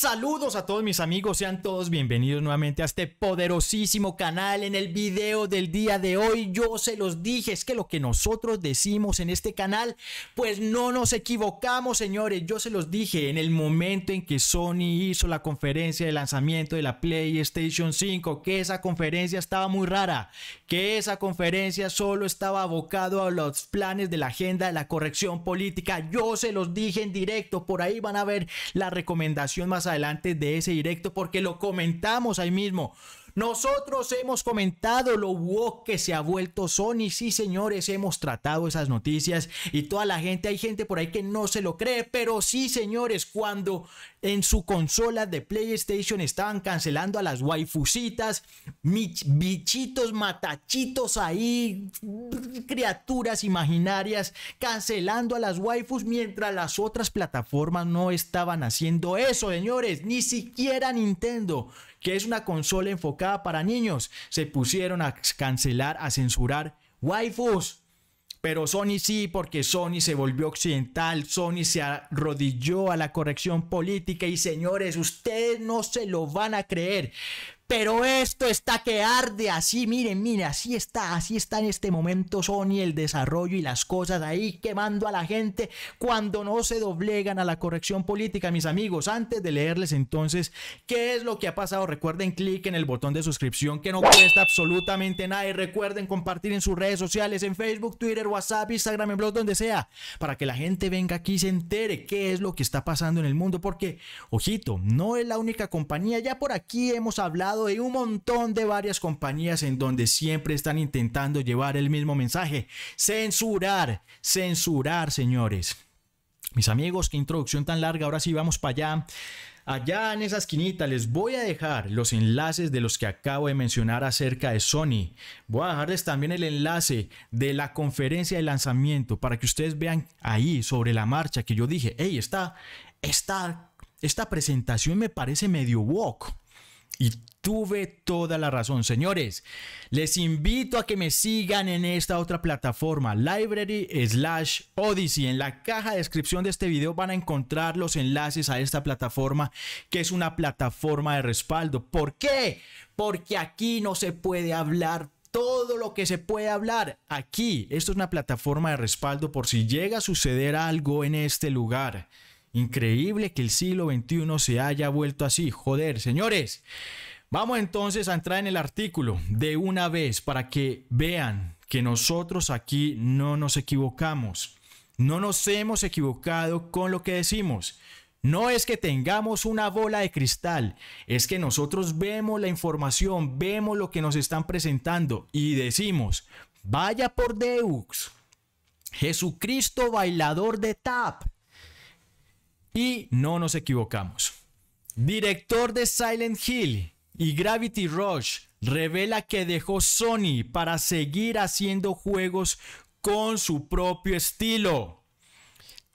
Saludos a todos mis amigos, sean todos bienvenidos nuevamente a este poderosísimo canal. En el video del día de hoy yo se los dije, es que lo que nosotros decimos en este canal, pues no nos equivocamos, señores. Yo se los dije en el momento en que Sony hizo la conferencia de lanzamiento de la PlayStation 5, que esa conferencia estaba muy rara, que esa conferencia solo estaba abocado a los planes de la agenda de la corrección política. Yo se los dije en directo, por ahí van a ver la recomendación más adelante de ese directo porque lo comentamos ahí mismo. Nosotros hemos comentado lo woke que se ha vuelto Sony. Sí, señores, hemos tratado esas noticias y toda la gente, hay gente por ahí que no se lo cree, pero sí, señores, cuando en su consola de PlayStation estaban cancelando a las waifusitas, bichitos, matachitos ahí, criaturas imaginarias, cancelando a las waifus mientras las otras plataformas no estaban haciendo eso, señores, ni siquiera Nintendo que es una consola enfocada para niños, se pusieron a cancelar, a censurar waifus. Pero Sony sí, porque Sony se volvió occidental, Sony se arrodilló a la corrección política y señores, ustedes no se lo van a creer. Pero esto está que arde así, miren, miren, así está, así está en este momento Sony, el desarrollo y las cosas ahí quemando a la gente cuando no se doblegan a la corrección política, mis amigos. Antes de leerles entonces qué es lo que ha pasado, recuerden clic en el botón de suscripción que no cuesta absolutamente nada y recuerden compartir en sus redes sociales, en Facebook, Twitter, WhatsApp, Instagram, en blog, donde sea, para que la gente venga aquí y se entere qué es lo que está pasando en el mundo, porque, ojito, no es la única compañía, ya por aquí hemos hablado de un montón de varias compañías en donde siempre están intentando llevar el mismo mensaje. Censurar, censurar, señores. Mis amigos, qué introducción tan larga. Ahora sí, vamos para allá. Allá en esa esquinita les voy a dejar los enlaces de los que acabo de mencionar acerca de Sony. Voy a dejarles también el enlace de la conferencia de lanzamiento para que ustedes vean ahí sobre la marcha que yo dije, hey, está, está esta presentación me parece medio walk. Y tuve toda la razón. Señores, les invito a que me sigan en esta otra plataforma, Library slash Odyssey. En la caja de descripción de este video van a encontrar los enlaces a esta plataforma, que es una plataforma de respaldo. ¿Por qué? Porque aquí no se puede hablar todo lo que se puede hablar aquí. Esto es una plataforma de respaldo por si llega a suceder algo en este lugar. Increíble que el siglo XXI se haya vuelto así. Joder, señores. Vamos entonces a entrar en el artículo de una vez para que vean que nosotros aquí no nos equivocamos. No nos hemos equivocado con lo que decimos. No es que tengamos una bola de cristal, es que nosotros vemos la información, vemos lo que nos están presentando y decimos, vaya por Deux, Jesucristo bailador de tap, y no nos equivocamos. Director de Silent Hill y Gravity Rush revela que dejó Sony para seguir haciendo juegos con su propio estilo.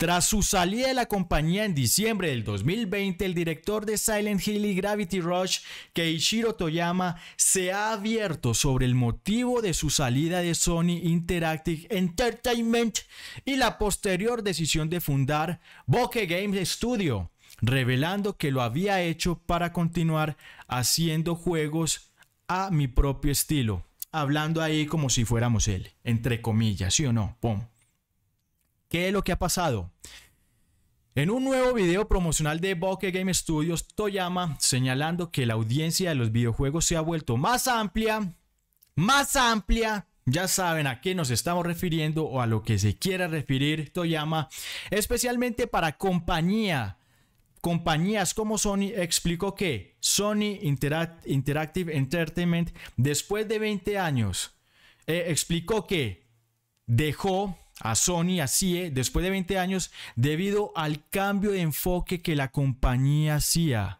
Tras su salida de la compañía en diciembre del 2020, el director de Silent Hill y Gravity Rush, Keiichiro Toyama, se ha abierto sobre el motivo de su salida de Sony Interactive Entertainment y la posterior decisión de fundar Bokeh Games Studio, revelando que lo había hecho para continuar haciendo juegos a mi propio estilo, hablando ahí como si fuéramos él, entre comillas, ¿sí o no? ¡Pum! ¿Qué es lo que ha pasado? En un nuevo video promocional de Bokeh Game Studios, Toyama señalando que la audiencia de los videojuegos se ha vuelto más amplia, más amplia. Ya saben a qué nos estamos refiriendo o a lo que se quiera referir Toyama, especialmente para compañía compañías como Sony explicó que Sony Interactive Entertainment, después de 20 años, eh, explicó que dejó a Sony, a e, después de 20 años, debido al cambio de enfoque que la compañía hacía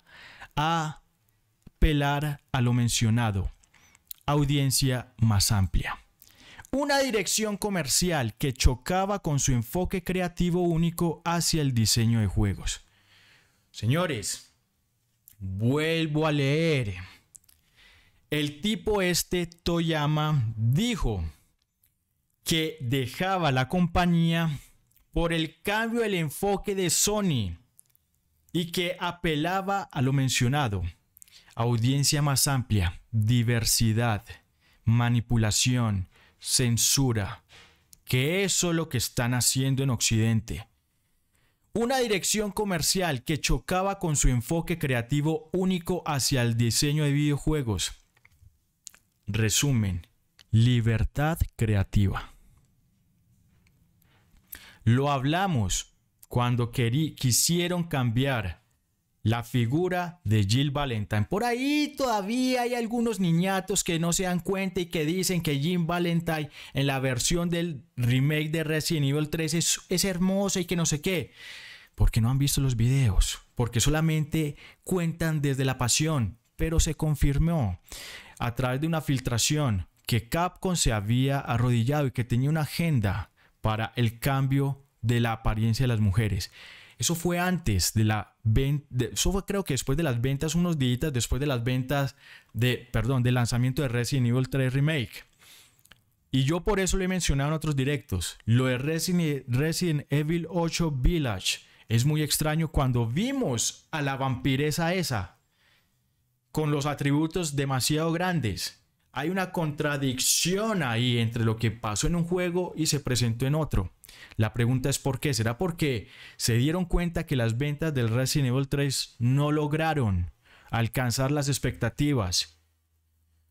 a pelar a lo mencionado, audiencia más amplia. Una dirección comercial que chocaba con su enfoque creativo único hacia el diseño de juegos. Señores, vuelvo a leer. El tipo este Toyama dijo, que dejaba la compañía por el cambio del enfoque de Sony y que apelaba a lo mencionado. Audiencia más amplia, diversidad, manipulación, censura, que eso es lo que están haciendo en Occidente. Una dirección comercial que chocaba con su enfoque creativo único hacia el diseño de videojuegos. Resumen, libertad creativa. Lo hablamos cuando quisieron cambiar la figura de Jill Valentine. Por ahí todavía hay algunos niñatos que no se dan cuenta y que dicen que Jill Valentine en la versión del remake de Resident Evil 3 es, es hermosa y que no sé qué. Porque no han visto los videos, porque solamente cuentan desde la pasión, pero se confirmó a través de una filtración que Capcom se había arrodillado y que tenía una agenda para el cambio de la apariencia de las mujeres. Eso fue antes de la venta, eso fue creo que después de las ventas, unos días después de las ventas de, perdón, del lanzamiento de Resident Evil 3 Remake. Y yo por eso le he mencionado en otros directos. Lo de Resident, e, Evil 8 Village es muy extraño cuando vimos a la vampiresa esa con los atributos demasiado grandes hay una contradicción ahí entre lo que pasó en un juego y se presentó en otro. La pregunta es por qué. ¿Será porque se dieron cuenta que las ventas del Resident Evil 3 no lograron alcanzar las expectativas?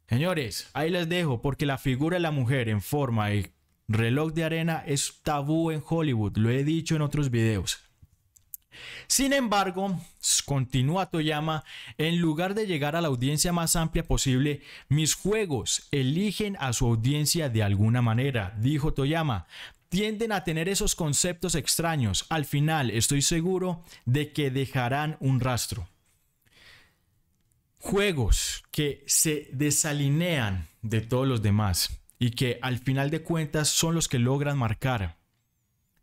Señores, ahí les dejo porque la figura de la mujer en forma y reloj de arena es tabú en Hollywood. Lo he dicho en otros videos. Sin embargo, continúa Toyama, en lugar de llegar a la audiencia más amplia posible, mis juegos eligen a su audiencia de alguna manera, dijo Toyama. Tienden a tener esos conceptos extraños. Al final estoy seguro de que dejarán un rastro. Juegos que se desalinean de todos los demás y que al final de cuentas son los que logran marcar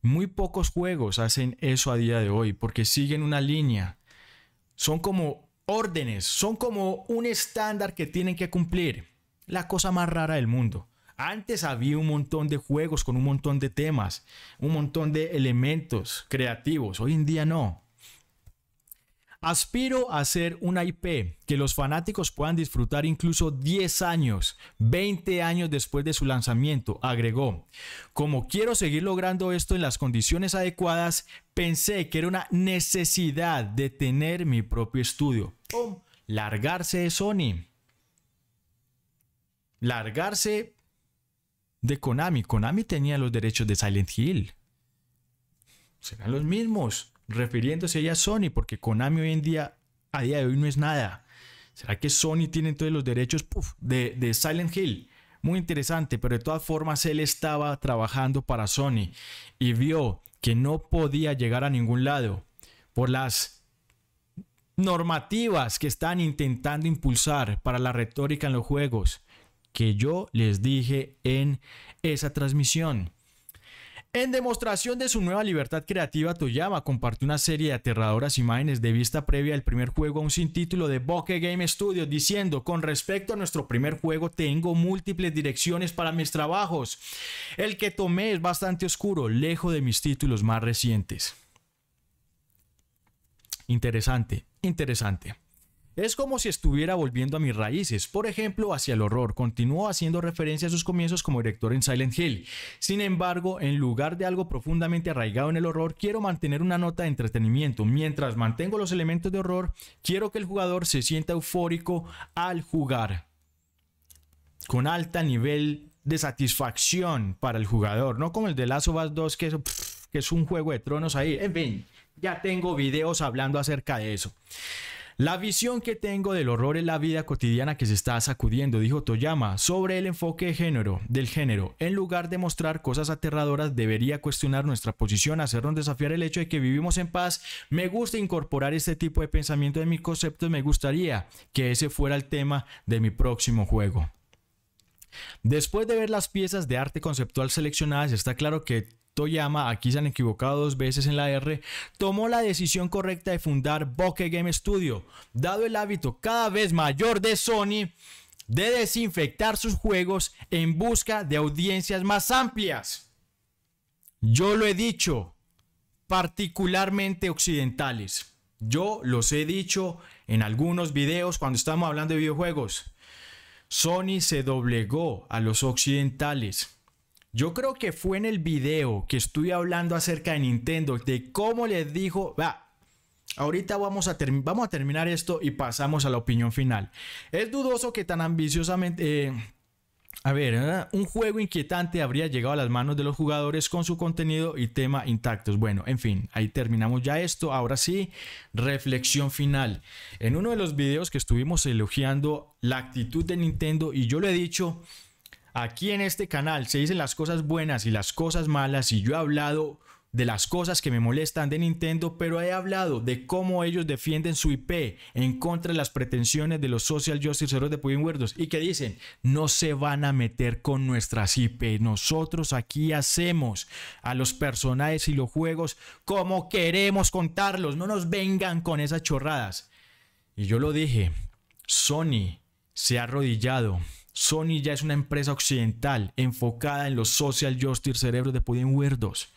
muy pocos juegos hacen eso a día de hoy porque siguen una línea. Son como órdenes, son como un estándar que tienen que cumplir. La cosa más rara del mundo. Antes había un montón de juegos con un montón de temas, un montón de elementos creativos. Hoy en día no. Aspiro a hacer una IP que los fanáticos puedan disfrutar incluso 10 años, 20 años después de su lanzamiento, agregó. Como quiero seguir logrando esto en las condiciones adecuadas, pensé que era una necesidad de tener mi propio estudio. Largarse de Sony. Largarse de Konami. Konami tenía los derechos de Silent Hill. Serán los mismos refiriéndose ella a Sony, porque Konami hoy en día, a día de hoy, no es nada. ¿Será que Sony tiene todos los derechos de, de Silent Hill? Muy interesante, pero de todas formas él estaba trabajando para Sony y vio que no podía llegar a ningún lado por las normativas que están intentando impulsar para la retórica en los juegos que yo les dije en esa transmisión. En demostración de su nueva libertad creativa, Toyama compartió una serie de aterradoras imágenes de vista previa al primer juego aún sin título de Bokeh Game Studios, diciendo, con respecto a nuestro primer juego, tengo múltiples direcciones para mis trabajos. El que tomé es bastante oscuro, lejos de mis títulos más recientes. Interesante, interesante. Es como si estuviera volviendo a mis raíces, por ejemplo, hacia el horror. Continúo haciendo referencia a sus comienzos como director en Silent Hill. Sin embargo, en lugar de algo profundamente arraigado en el horror, quiero mantener una nota de entretenimiento. Mientras mantengo los elementos de horror, quiero que el jugador se sienta eufórico al jugar. Con alta nivel de satisfacción para el jugador, no como el de Last of 2 que es un juego de tronos ahí. En fin, ya tengo videos hablando acerca de eso. La visión que tengo del horror en la vida cotidiana que se está sacudiendo, dijo Toyama, sobre el enfoque género, del género. En lugar de mostrar cosas aterradoras, debería cuestionar nuestra posición, hacernos desafiar el hecho de que vivimos en paz. Me gusta incorporar este tipo de pensamiento en mi concepto y me gustaría que ese fuera el tema de mi próximo juego. Después de ver las piezas de arte conceptual seleccionadas, está claro que llama aquí se han equivocado dos veces en la R, tomó la decisión correcta de fundar Bokeh Game Studio, dado el hábito cada vez mayor de Sony de desinfectar sus juegos en busca de audiencias más amplias. Yo lo he dicho, particularmente occidentales. Yo los he dicho en algunos videos cuando estamos hablando de videojuegos. Sony se doblegó a los occidentales yo creo que fue en el video que estuve hablando acerca de Nintendo, de cómo les dijo, va, ahorita vamos a, vamos a terminar esto y pasamos a la opinión final. Es dudoso que tan ambiciosamente... Eh, a ver, ¿eh? un juego inquietante habría llegado a las manos de los jugadores con su contenido y tema intactos. Bueno, en fin, ahí terminamos ya esto. Ahora sí, reflexión final. En uno de los videos que estuvimos elogiando la actitud de Nintendo, y yo lo he dicho, Aquí en este canal se dicen las cosas buenas y las cosas malas y yo he hablado de las cosas que me molestan de Nintendo, pero he hablado de cómo ellos defienden su IP en contra de las pretensiones de los social justice heroes de Puyen huerdos y que dicen, no se van a meter con nuestras IP, nosotros aquí hacemos a los personajes y los juegos como queremos contarlos, no nos vengan con esas chorradas. Y yo lo dije, Sony se ha arrodillado Sony ya es una empresa occidental enfocada en los social justice cerebros de pueden 2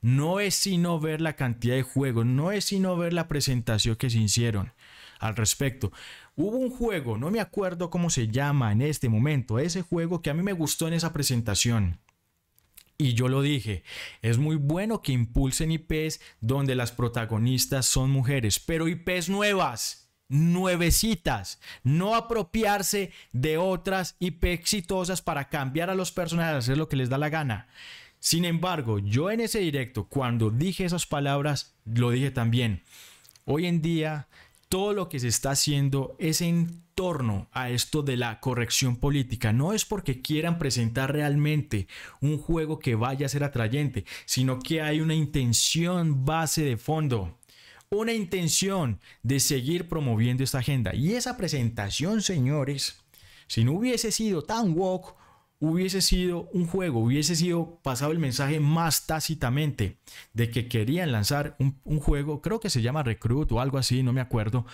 No es sino ver la cantidad de juegos, no es sino ver la presentación que se hicieron al respecto. Hubo un juego, no me acuerdo cómo se llama en este momento, ese juego que a mí me gustó en esa presentación. Y yo lo dije, es muy bueno que impulsen IPs donde las protagonistas son mujeres, pero IPs nuevas nuevecitas, no apropiarse de otras IP exitosas para cambiar a los personajes, hacer lo que les da la gana. Sin embargo, yo en ese directo, cuando dije esas palabras, lo dije también. Hoy en día, todo lo que se está haciendo es en torno a esto de la corrección política. No es porque quieran presentar realmente un juego que vaya a ser atrayente, sino que hay una intención base de fondo una intención de seguir promoviendo esta agenda. Y esa presentación, señores, si no hubiese sido tan woke, hubiese sido un juego, hubiese sido pasado el mensaje más tácitamente de que querían lanzar un, un, juego, creo que se llama Recruit o algo así, no me acuerdo.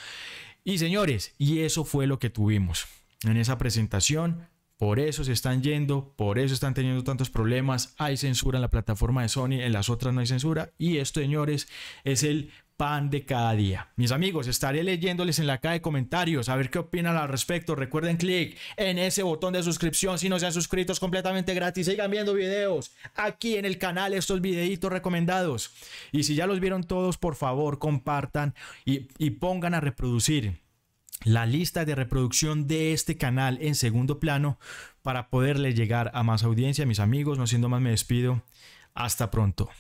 Y señores, y eso fue lo que tuvimos en esa presentación. Por eso se están yendo, por eso están teniendo tantos problemas. Hay censura en la plataforma de Sony, en las otras no hay censura. Y esto, señores, es el pan de cada día. Mis amigos, estaré leyéndoles en la caja de comentarios a ver qué opinan al respecto. Recuerden clic en ese botón de suscripción si no se han suscrito completamente gratis. Sigan viendo videos aquí en el canal, estos videitos recomendados. Y si ya los vieron todos, por favor, compartan y, y pongan a reproducir la lista de reproducción de este canal en segundo plano para poderle llegar a más audiencia. Mis amigos, no siendo más, me despido. Hasta pronto.